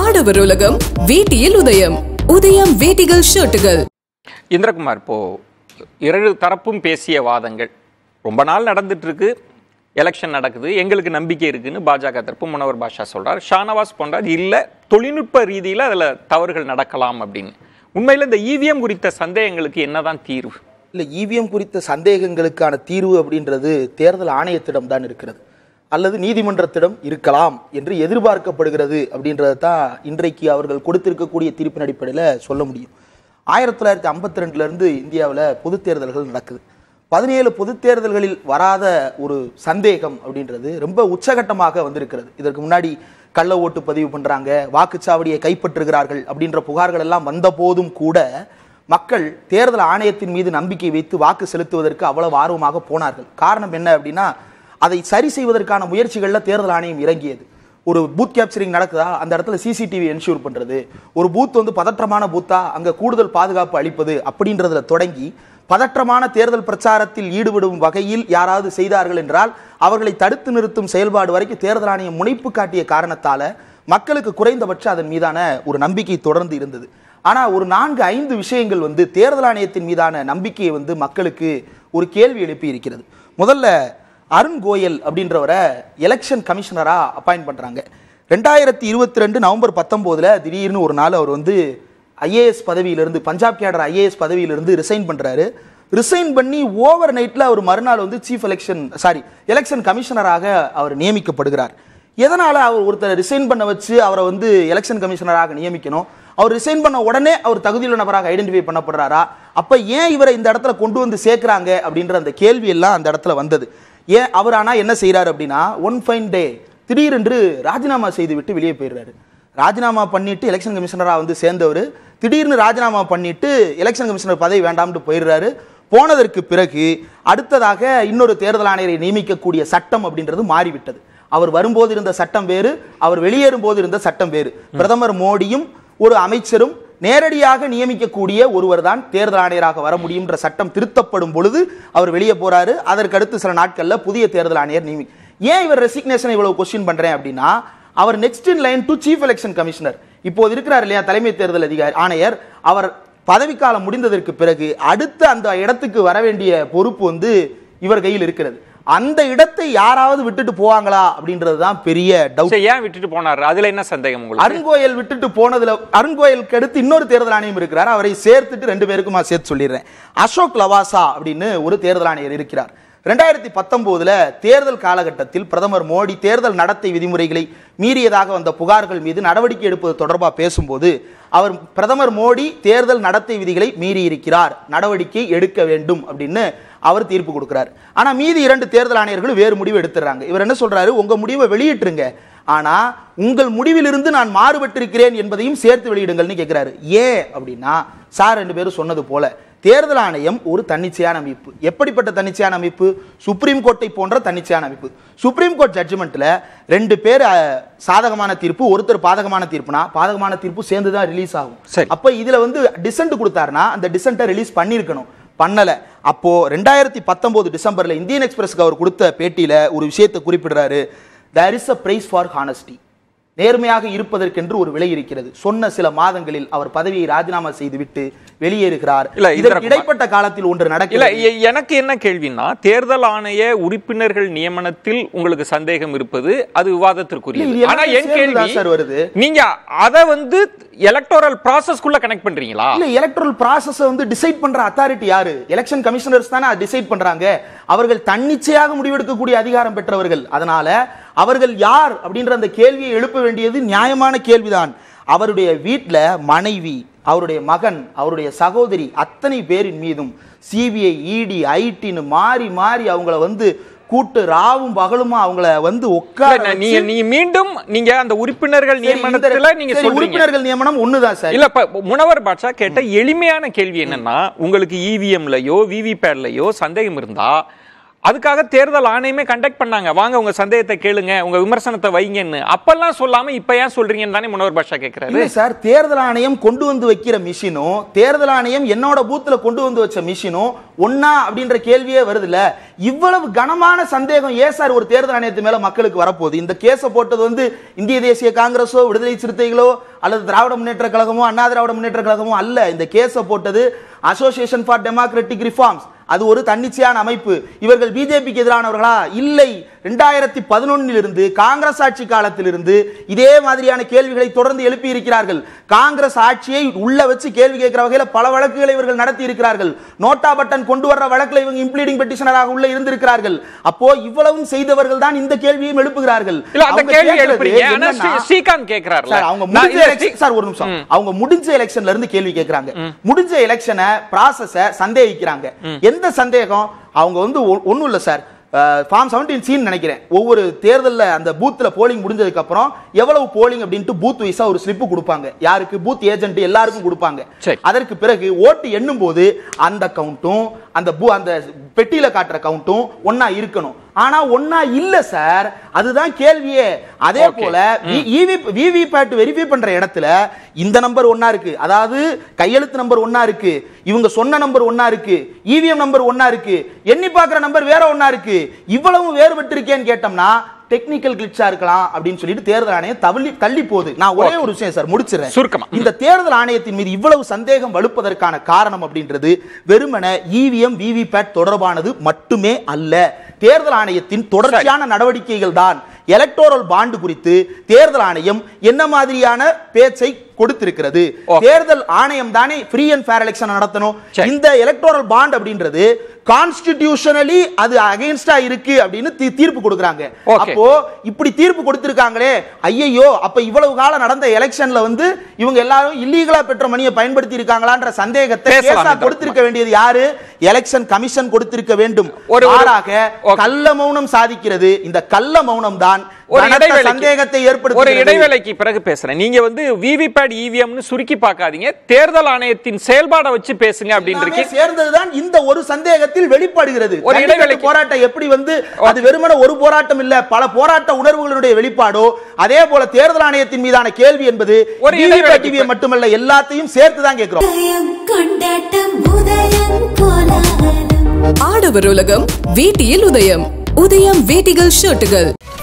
ஆடவர் உலகம் வேட்டியில் உதயம் உதயம் வேட்டிகள் ஷர்ட்டுகள் இந்திரகுமார் இப்போ இரு தரப்பும் பேசிய வாதங்கள் ரொம்ப நாள் நடந்துட்டு இருக்கு எலெக்ஷன் நடக்குது எங்களுக்கு நம்பிக்கை இருக்குன்னு பாஜக தரப்பு முனவர் பாஷா சொல்றார் ஷானவாஸ் போன்றார் இல்லை தொழில்நுட்ப ரீதியில் அதில் தவறுகள் நடக்கலாம் அப்படின்னு உண்மையில் இந்த இவிஎம் e குறித்த சந்தேகங்களுக்கு என்னதான் தீர்வு இல்லை இவிஎம் e குறித்த சந்தேகங்களுக்கான தீர்வு அப்படின்றது தேர்தல் ஆணையத்திடம் தான் இருக்கிறது அல்லது நீதிமன்றத்திடம் இருக்கலாம் என்று எதிர்பார்க்கப்படுகிறது அப்படின்றத தான் இன்றைக்கு அவர்கள் கொடுத்திருக்கக்கூடிய தீர்ப்பின் அடிப்படையில் சொல்ல முடியும் ஆயிரத்தி தொள்ளாயிரத்தி ஐம்பத்தி ரெண்டுலேருந்து இந்தியாவில் பொது தேர்தல்கள் நடக்குது பதினேழு பொது தேர்தல்களில் வராத ஒரு சந்தேகம் அப்படின்றது ரொம்ப உச்சகட்டமாக வந்திருக்கிறது இதற்கு முன்னாடி கள்ள ஓட்டு பதிவு பண்ணுறாங்க வாக்குச்சாவடியை கைப்பற்றுகிறார்கள் அப்படின்ற புகார்கள் எல்லாம் வந்தபோதும் கூட மக்கள் தேர்தல் ஆணையத்தின் மீது நம்பிக்கை வைத்து வாக்கு செலுத்துவதற்கு அவ்வளவு ஆர்வமாக போனார்கள் காரணம் என்ன அப்படின்னா அதை சரி செய்வதற்கான முயற்சிகளில் தேர்தல் ஆணையம் இறங்கியது ஒரு பூத் கேப்சரிங் நடக்குதா அந்த இடத்துல சிசிடிவி என்ஷூர் பண்ணுறது ஒரு பூத் வந்து பதற்றமான பூத்தா அங்கே கூடுதல் பாதுகாப்பு அளிப்பது அப்படின்றதுல தொடங்கி பதற்றமான தேர்தல் பிரச்சாரத்தில் ஈடுபடும் வகையில் யாராவது செய்தார்கள் என்றால் அவர்களை தடுத்து நிறுத்தும் செயல்பாடு வரைக்கும் தேர்தல் ஆணையம் முனைப்பு காட்டிய காரணத்தால் மக்களுக்கு குறைந்தபட்சம் அதன் மீதான ஒரு நம்பிக்கை தொடர்ந்து இருந்தது ஆனால் ஒரு நான்கு ஐந்து விஷயங்கள் வந்து தேர்தல் ஆணையத்தின் மீதான நம்பிக்கையை வந்து மக்களுக்கு ஒரு கேள்வி எழுப்பி இருக்கிறது முதல்ல அருண் கோயல் அப்படின்றவரை எலெக்ஷன் கமிஷனராக அப்பாயின்ட் பண்ணுறாங்க ரெண்டாயிரத்தி இருபத்தி ரெண்டு நவம்பர் பத்தொம்போதில் திடீர்னு ஒரு நாள் அவர் வந்து ஐஏஎஸ் பதவியிலிருந்து பஞ்சாப் கேடர் ஐஏஎஸ் பதவியிலிருந்து ரிசைன் பண்ணுறாரு ரிசைன் பண்ணி ஓவர் நைட்டில் அவர் மறுநாள் வந்து சீஃப் எலெக்ஷன் சாரி எலெக்ஷன் கமிஷனராக அவர் நியமிக்கப்படுகிறார் எதனால் அவர் ஒருத்தர் ரிசைன் பண்ண வச்சு அவரை வந்து எலெக்ஷன் கமிஷனராக நியமிக்கணும் அவர் ரிசைன் பண்ண உடனே அவர் தகுதியுள்ள நபராக ஐடென்டிஃபை பண்ணப்படுறாரா அப்போ ஏன் இவரை இந்த இடத்துல கொண்டு வந்து சேர்க்குறாங்க அப்படின்ற அந்த கேள்வியெல்லாம் அந்த இடத்துல வந்தது ஏன் அவர் ஆனால் என்ன செய்கிறார் அப்படின்னா ஒன் ஃபைன் டே திடீரென்று ராஜினாமா செய்து விட்டு வெளியே போயிடுறாரு ராஜினாமா பண்ணிவிட்டு எலெக்ஷன் கமிஷனராக வந்து சேர்ந்தவர் திடீர்னு ராஜினாமா பண்ணிவிட்டு எலெக்ஷன் கமிஷனர் பதவி வேண்டாம்னு போயிடுறாரு போனதற்கு பிறகு அடுத்ததாக இன்னொரு தேர்தல் ஆணையரை நியமிக்கக்கூடிய சட்டம் அப்படின்றது மாறிவிட்டது அவர் வரும்போது இருந்த சட்டம் வேறு அவர் வெளியேறும் போது இருந்த சட்டம் வேறு பிரதமர் மோடியும் ஒரு அமைச்சரும் நேரடியாக நியமிக்கக்கூடிய ஒருவர் தான் தேர்தல் ஆணையராக வர என்ற சட்டம் திருத்தப்படும் பொழுது அவர் வெளியே போறாரு அதற்கடுத்து சில நாட்களில் புதிய தேர்தல் ஆணையர் நியமி ஏன் இவர் ரெசிக்னேஷன் இவ்வளவு கொஸ்டின் பண்றேன் அப்படின்னா அவர் next in line to chief election commissioner இப்போது இருக்கிறார் இல்லையா தலைமை தேர்தல் அதிகாரி ஆணையர் அவர் பதவிக்காலம் முடிந்ததற்கு பிறகு அடுத்த அந்த இடத்துக்கு வர வேண்டிய பொறுப்பு வந்து இவர் கையில் இருக்கிறது அந்த இடத்தை யாராவது விட்டுட்டு போவாங்களா அப்படின்றது தான் பெரிய டவுட் ஏன் விட்டுட்டு போனார் அதுல என்ன சந்தேகம் உங்களுக்கு அருண்கோயல் விட்டுட்டு போனதுல அருண்கோயலுக்கு அடுத்து இன்னொரு தேர்தல் ஆணையம் இருக்கிறார் அவரை சேர்த்துட்டு ரெண்டு பேருக்குமா சேர்த்து சொல்லிடுறேன் அசோக் லவாசா அப்படின்னு ஒரு தேர்தல் ஆணையர் இருக்கிறார் ரெண்டாயிரத்தி பத்தொன்பதுல தேர்தல் காலகட்டத்தில் பிரதமர் மோடி தேர்தல் நடத்தை விதிமுறைகளை மீறியதாக வந்த புகார்கள் மீது நடவடிக்கை எடுப்பது தொடர்பாக பேசும்போது அவர் பிரதமர் மோடி தேர்தல் நடத்தை விதிகளை மீறியிருக்கிறார் நடவடிக்கை எடுக்க வேண்டும் அப்படின்னு அவர் தீர்ப்பு கொடுக்குறாரு ஆனால் மீதி இரண்டு தேர்தல் ஆணையர்களும் வேறு முடிவு எடுத்துறாங்க இவர் என்ன சொல்றாரு உங்க முடிவை வெளியிட்டுருங்க ஆனால் உங்கள் முடிவிலிருந்து நான் மாறுபட்டிருக்கிறேன் என்பதையும் சேர்த்து வெளியிடுங்கள்னு கேட்குறாரு ஏன் அப்படின்னா சார் ரெண்டு பேரும் சொன்னது போல தேர்தல் ஆணையம் ஒரு தன்னிச்சையான அமைப்பு எப்படிப்பட்ட தன்னிச்சையான அமைப்பு சுப்ரீம் கோர்ட்டை போன்ற தன்னிச்சையான அமைப்பு சுப்ரீம் கோர்ட் ஜட்ஜ்மெண்ட்டில் ரெண்டு பேர் சாதகமான தீர்ப்பு ஒருத்தர் பாதகமான தீர்ப்புனா பாதகமான தீர்ப்பு சேர்ந்து தான் ரிலீஸ் ஆகும் அப்போ இதில் வந்து டிசன்ட் கொடுத்தாருன்னா அந்த டிசன்ட்டை ரிலீஸ் பண்ணியிருக்கணும் பண்ணலை அப்போது ரெண்டாயிரத்தி பத்தொம்போது டிசம்பரில் இந்தியன் எக்ஸ்பிரஸ்க்கு அவர் கொடுத்த பேட்டியில் ஒரு விஷயத்தை குறிப்பிடுறாரு there is a prize for honesty நேர்மையாக இருப்பதற்கென்று ஒரு விலை இருக்கிறது சொன்ன சில மாதங்களில் அவர் பதவியை ராஜினாமா செய்துவிட்டு வெளியேறுகிறார் இடைப்பட்ட காலத்தில் ஒன்று நடக்கல எனக்கு என்ன கேள்வினா தேர்தல் ஆணைய உறுப்பினர்கள் நியமனத்தில் உங்களுக்கு சந்தேகம் இருப்பது அது விவாதத்திற்குரிய வருது நீங்க அத வந்து எலக்டோரல் ப்ராசஸ்க்குள்ள கனெக்ட் பண்றீங்களா இல்ல எலக்டோரல் ப்ராசஸ் வந்து டிசைட் பண்ற அத்தாரிட்டி யாரு எலெக்ஷன் கமிஷனர்ஸ் தானே டிசைட் பண்றாங்க அவர்கள் தன்னிச்சையாக முடிவெடுக்கக்கூடிய அதிகாரம் பெற்றவர்கள் அதனால அவர்கள் யார் அப்படின்ற அந்த கேள்வியை எழுப்ப வேண்டியது நியாயமான கேள்விதான் அவருடைய வீட்டில் மனைவி அவருடைய மகன் அவருடைய சகோதரி அத்தனை பேரின் மீதும் சிபிஐ இடி ஐடின்னு மாறி மாறி அவங்கள வந்து கூட்டு ராவும் பகலுமா அவங்கள வந்து உட்கார நீங்க நீ மீண்டும் நீங்க அந்த உறுப்பினர்கள் நியமனத்துல நீங்க உறுப்பினர்கள் நியமனம் ஒண்ணுதான் சார் இல்ல முனவர் பாட்சா கேட்ட எளிமையான கேள்வி என்னன்னா உங்களுக்கு இவிஎம்லயோ e விவிபேட்லயோ சந்தேகம் இருந்தா அதுக்காக தேர்தல் ஆணையமே கண்டக்ட் பண்ணாங்க வாங்க உங்க சந்தேகத்தை கேளுங்க உங்க விமர்சனத்தை வைங்கன்னு அப்பெல்லாம் சொல்லாம இப்ப ஏன் சொல்றீங்கன்னு தானே முனவர் பாஷா கேட்கிறாரு சார் தேர்தல் ஆணையம் கொண்டு வந்து வைக்கிற மிஷினும் தேர்தல் ஆணையம் என்னோட பூத்துல கொண்டு வந்து வச்ச மிஷினும் ஒன்னா அப்படின்ற கேள்வியே வருதுல்ல இவ்வளவு கனமான சந்தேகம் ஏன் சார் ஒரு தேர்தல் ஆணையத்து மேல மக்களுக்கு வரப்போகுது இந்த கேஸை போட்டது வந்து இந்திய தேசிய காங்கிரஸோ விடுதலை சிறுத்தைகளோ அல்லது திராவிட முன்னேற்ற கழகமோ அண்ணா திராவிட முன்னேற்ற கழகமோ அல்ல இந்த கேஸை போட்டது அசோசியேஷன் ஃபார் டெமோக்ராட்டிக் ரிஃபார்ம்ஸ் அது ஒரு தன்னிச்சையான அமைப்பு இவர்கள் பிஜேபிக்கு எதிரானவர்களா இல்லை ரெண்டாயிரத்தி பதினொன்னிலிருந்து காங்கிரஸ் ஆட்சி காலத்திலிருந்து இதே மாதிரியான கேள்விகளை தொடர்ந்து எழுப்பி இருக்கிறார்கள் காங்கிரஸ் ஆட்சியை உள்ள வச்சு கேள்வி கேட்கிற வகையில் பல வழக்குகளை இவர்கள் நடத்தி இருக்கிறார்கள் நோட்டா பட்டன் கொண்டு வர வழக்கில் இவங்க இம்ப்ளீடிங் பெட்டிஷனராக உள்ள இருந்திருக்கிறார்கள் அப்போ இவ்வளவும் செய்தவர்கள் தான் இந்த கேள்வியும் எழுப்புகிறார்கள் அவங்க முடிஞ்ச சார் ஒரு நிமிஷம் அவங்க முடிஞ்ச எலெக்ஷன்ல இருந்து கேள்வி கேட்கிறாங்க முடிஞ்ச எலெக்ஷனை ப்ராசஸ சந்தேகிக்கிறாங்க எந்த எந்த சந்தேகம் அவங்க வந்து ஒன்றும் இல்லை சார் ஃபார்ம் செவன்டீன் சீன் நினைக்கிறேன் ஒவ்வொரு தேர்தலில் அந்த பூத்தில் போலிங் முடிஞ்சதுக்கப்புறம் எவ்வளவு போலிங் அப்படின்ட்டு பூத் வைஸாக ஒரு ஸ்லிப்பு கொடுப்பாங்க யாருக்கு பூத் ஏஜென்ட் எல்லாருக்கும் கொடுப்பாங்க அதற்கு பிறகு ஓட்டு எண்ணும் போது அந்த கவுண்ட்டும் அந்த பூ அந்த பெட்டியில் காட்டுற கவுண்ட்டும் ஒன்றா இருக்கணும் ஆனா ஒன்னா இல்ல சார் அதுதான் கேள்வியே அதே போல விவி பேட் வெரிஃபை பண்ற இடத்துல இந்த நம்பர் ஒன்னா இருக்கு அதாவது கையெழுத்து நம்பர் ஒன்னா இருக்கு இவங்க சொன்ன நம்பர் ஒன்னா இருக்கு இவிஎம் நம்பர் ஒன்னா இருக்கு எண்ணி பாக்குற நம்பர் வேற ஒன்னா இருக்கு இவ்வளவு இருக்கேன்னு கேட்டோம்னா டெக்னிக்கல் கிளிச்சா இருக்கலாம் அப்படின்னு சொல்லிட்டு தேர்தல் ஆணையம் தள்ளி தள்ளி போகுது நான் ஒரே ஒரு விஷயம் சார் முடிச்சிடறேன் சுருக்கமா இந்த தேர்தல் ஆணையத்தின் மீது இவ்வளவு சந்தேகம் வலுப்பதற்கான காரணம் அப்படின்றது வெறுமன இவிஎம் e விவிபேட் தொடர்பானது மட்டுமே அல்ல தேர்தல் ஆணையத்தின் தொடர்ச்சியான நடவடிக்கைகள் தான் எலக்டோரல் பாண்டு குறித்து தேர்தல் ஆணையம் என்ன மாதிரியான பேச்சை கொடுத்திருக்கிறது தேர்தல் ஆணையம் தானே ஃப்ரீ அண்ட் ஃபேர் எலெக்ஷன் நடத்தணும் இந்த எலக்டோரல் பாண்ட் அப்படின்றது கான்ஸ்டிடியூஷனலி அது அகைன்ஸ்டா இருக்கு அப்படின்னு தீர்ப்பு கொடுக்குறாங்க அப்போ இப்படி தீர்ப்பு கொடுத்திருக்காங்களே ஐயையோ அப்ப இவ்வளவு காலம் நடந்த எலெக்ஷன்ல வந்து இவங்க எல்லாரும் இல்லீகலா பெற்ற மணியை பயன்படுத்தி இருக்காங்களான்ற சந்தேகத்தை கொடுத்திருக்க வேண்டியது யாரு எலெக்ஷன் கமிஷன் கொடுத்திருக்க வேண்டும் ஒரு ஆறாக கள்ள மௌனம் சாதிக்கிறது இந்த கள்ள மௌனம் தான் ஒரு இடைவேளை சந்தேகத்தை ஏற்படுத்த ஒரு இடைவேளைக்கு பிறகு பேசுறேன் நீங்க வந்து விவிபேட் இவிஎம்னு சுருக்கி பார்க்காதீங்க தேர்தல் ஆணையத்தின் செயல்பாடை வச்சு பேசுங்க அப்படின்னு இருக்கீங்க சேர்ந்ததுதான் இந்த ஒரு சந்தேகத்தில் வெளிப்படுகிறது ஒரு இடைவேளை போராட்டம் எப்படி வந்து அது வெறுமன ஒரு போராட்டம் இல்ல பல போராட்ட உணர்வுகளுடைய வெளிப்பாடோ அதே போல தேர்தல் ஆணையத்தின் மீதான கேள்வி என்பது ஒரு இடைவேளை மட்டுமல்ல எல்லாத்தையும் சேர்த்து தான் கேட்கிறோம் ஆடவர் உலகம் வேட்டியில் உதயம் உதயம் வேட்டிகள் ஷர்ட்டுகள்